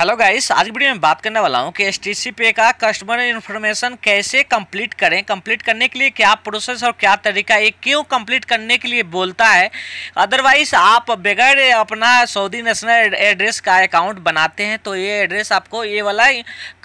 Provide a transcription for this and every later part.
hello guys आज की video में बात करने वाला हूँ कि एस टी पे का कस्टमर इन्फॉर्मेशन कैसे कंप्लीट करें कंप्लीट करने के लिए क्या प्रोसेस और क्या तरीका ये क्यों कंप्लीट करने के लिए बोलता है अदरवाइज आप बगैर अपना सऊदी नेशनल एड्रेस का अकाउंट बनाते हैं तो ये एड्रेस आपको ये वाला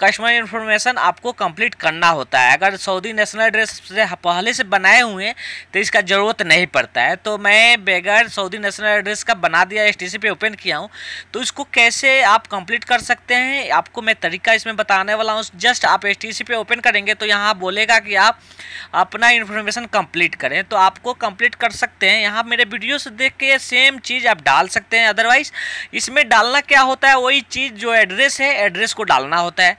कस्टमर इन्फॉर्मेशन आपको कम्प्लीट करना होता है अगर सऊदी नेशनल एड्रेस से पहले से बनाए हुए हैं तो इसका ज़रूरत नहीं पड़ता है तो मैं बगैर सऊदी नेशनल एड्रेस का बना दिया एस पे ओपन किया हूँ तो इसको कैसे आप कंप्लीट कर सकते हैं आपको मैं तरीका इसमें बताने वाला हूँ जस्ट आप एस पे ओपन करेंगे तो यहाँ बोलेगा कि आप अपना इन्फॉर्मेशन कंप्लीट करें तो आपको कंप्लीट कर सकते हैं यहाँ मेरे वीडियो से देख के सेम चीज़ आप डाल सकते हैं अदरवाइज इसमें डालना क्या होता है वही चीज़ जो एड्रेस है एड्रेस को डालना होता है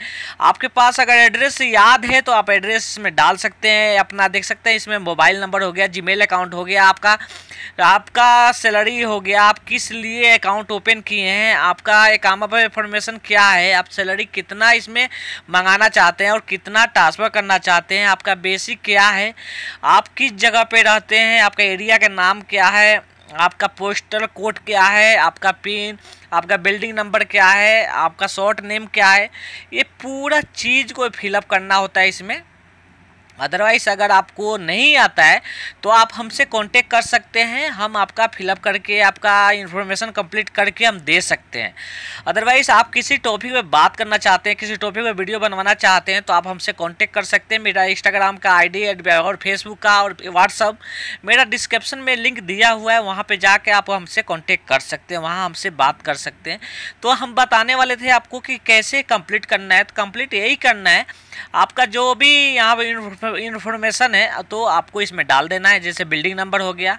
आपके पास अगर एड्रेस याद है तो आप एड्रेस में डाल सकते हैं अपना देख सकते हैं इसमें मोबाइल नंबर हो गया जीमेल अकाउंट हो गया आपका आपका सैलरी हो गया आप किस लिए अकाउंट ओपन किए हैं आपका एक पर इन्फॉर्मेशन क्या है आप सैलरी कितना इसमें मंगाना चाहते हैं और कितना ट्रांसफ़र करना चाहते हैं आपका बेसिक क्या है आप किस जगह पे रहते हैं आपका एरिया का नाम क्या है आपका पोस्टल कोड क्या है आपका पिन आपका बिल्डिंग नंबर क्या है आपका शॉर्ट नेम क्या है ये पूरा चीज़ को फिलअप करना होता है इसमें अदरवाइज अगर आपको नहीं आता है तो आप हमसे कांटेक्ट कर सकते हैं हम आपका फिलअप करके आपका इन्फॉर्मेशन कंप्लीट करके हम दे सकते हैं अदरवाइज आप किसी टॉपिक पे बात करना चाहते हैं किसी टॉपिक पे वीडियो बनवाना चाहते हैं तो आप हमसे कांटेक्ट कर सकते हैं मेरा इंस्टाग्राम का आईडी और फेसबुक का और व्हाट्सअप मेरा डिस्क्रिप्शन में लिंक दिया हुआ है वहाँ पर जाके आप हमसे कॉन्टेक्ट कर सकते हैं वहाँ हमसे बात कर सकते हैं तो हम बताने वाले थे आपको कि कैसे कम्प्लीट करना है तो कम्प्लीट यही करना है आपका जो भी यहाँ पर इन्फॉर्मेशन है तो आपको इसमें डाल देना है जैसे बिल्डिंग नंबर हो गया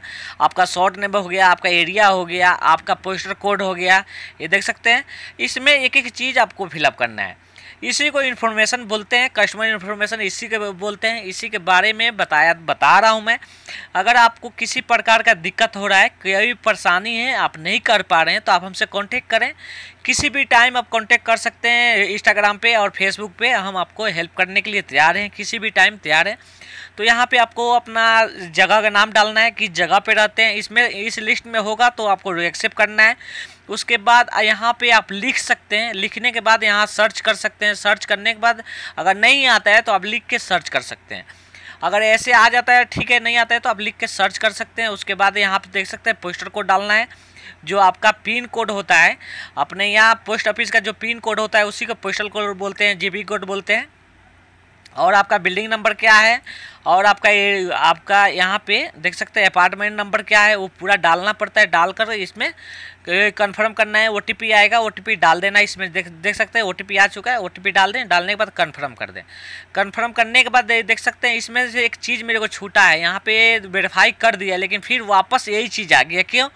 आपका शॉर्ट नंबर हो गया आपका एरिया हो गया आपका पोस्टर कोड हो गया ये देख सकते हैं इसमें एक एक चीज़ आपको फिलअप करना है इसी को इन्फॉर्मेशन बोलते हैं कस्टमर इन्फॉर्मेशन इसी के बोलते हैं इसी के बारे में बताया बता रहा हूं मैं अगर आपको किसी प्रकार का दिक्कत हो रहा है कोई परेशानी है आप नहीं कर पा रहे हैं तो आप हमसे कांटेक्ट करें किसी भी टाइम आप कांटेक्ट कर सकते हैं इंस्टाग्राम पे और फेसबुक पे हम आपको हेल्प करने के लिए तैयार हैं किसी भी टाइम तैयार हैं तो यहाँ पे आपको अपना जगह का नाम डालना है किस जगह पे रहते हैं इसमें इस लिस्ट में होगा तो आपको एक्सेप्ट करना है उसके बाद यहाँ पे आप लिख सकते हैं लिखने के बाद यहाँ सर्च कर सकते हैं सर्च करने के बाद अगर नहीं आता है तो आप लिख के सर्च कर सकते हैं अगर ऐसे आ जाता है ठीक है नहीं आता है तो आप लिख के सर्च कर सकते हैं उसके बाद यहाँ पर देख सकते हैं पोस्टर कोड डालना है जो आपका पिन कोड होता है अपने यहाँ पोस्ट ऑफिस का जो पिन कोड होता है उसी को पोस्टल कोड बोलते हैं जी कोड बोलते हैं और आपका बिल्डिंग नंबर क्या है और आपका ये आपका यहाँ पे देख सकते हैं अपार्टमेंट नंबर क्या है वो पूरा डालना पड़ता है डालकर इसमें कंफर्म करना है ओ आएगा ओ डाल देना इसमें देख देख सकते हैं ओ आ चुका है ओ डाल दें डालने के बाद कन्फर्म कर दें कन्फर्म करने के बाद देख सकते हैं इसमें से एक चीज़ मेरे को छूटा है यहाँ पे वेरीफाई कर दिया लेकिन फिर वापस यही चीज़ आ गया क्यों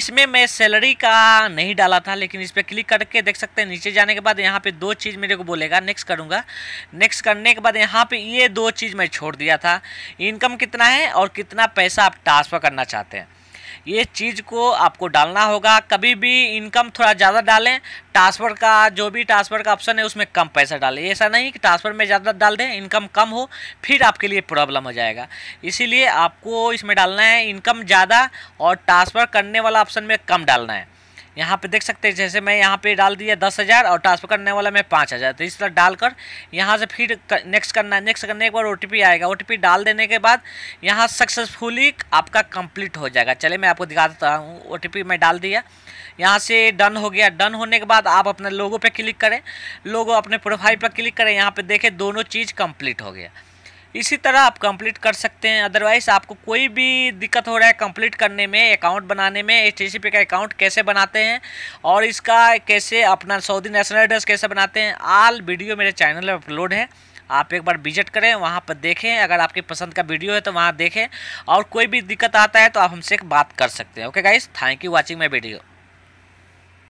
इसमें मैं सैलरी का नहीं डाला था लेकिन इस पर क्लिक करके देख सकते हैं नीचे जाने के बाद यहाँ पर दो चीज़ मेरे को बोलेगा नेक्स्ट करूँगा नेक्स्ट करने के बाद यहाँ पर ये दो चीज़ मैं छोड़ दिया था कितना इनकम कितना है और कितना पैसा आप ट्रांसफ़र करना चाहते हैं ये चीज़ को आपको डालना होगा कभी भी इनकम थोड़ा ज़्यादा डालें ट्रांसफ़र का जो भी ट्रांसफ़र का ऑप्शन है उसमें कम पैसा डालें ऐसा नहीं कि ट्रांसफ़र में ज़्यादा डाल दें इनकम कम हो फिर आपके लिए प्रॉब्लम हो जाएगा इसीलिए आपको इसमें डालना है इनकम ज़्यादा और ट्रांसफ़र करने वाला ऑप्शन में कम डालना है यहाँ पे देख सकते हैं जैसे मैं यहाँ पे डाल दिया दस हज़ार और ट्रांसफर करने वाला मैं पाँच हज़ार तो इस तरह डालकर यहाँ से फिर कर, नेक्स्ट करना नेक्स्ट करने के बाद ओ आएगा ओ डाल देने के बाद यहाँ सक्सेसफुली आपका कंप्लीट हो जाएगा चले मैं आपको दिखा देता हूँ ओ मैं डाल दिया यहाँ से डन हो गया डन होने के बाद आप अपने लोगों पर क्लिक करें लोगों अपने प्रोफाइल पर क्लिक करें यहाँ पर देखें दोनों चीज़ कम्प्लीट हो गया इसी तरह आप कंप्लीट कर सकते हैं अदरवाइज़ आपको कोई भी दिक्कत हो रहा है कंप्लीट करने में अकाउंट बनाने में एच का अकाउंट कैसे बनाते हैं और इसका कैसे अपना सऊदी नेशनल एड्रेस कैसे बनाते हैं आल वीडियो मेरे चैनल में अपलोड है आप एक बार विजिट करें वहाँ पर देखें अगर आपकी पसंद का वीडियो है तो वहाँ देखें और कोई भी दिक्कत आता है तो आप हमसे बात कर सकते हैं okay guys thank you watching my video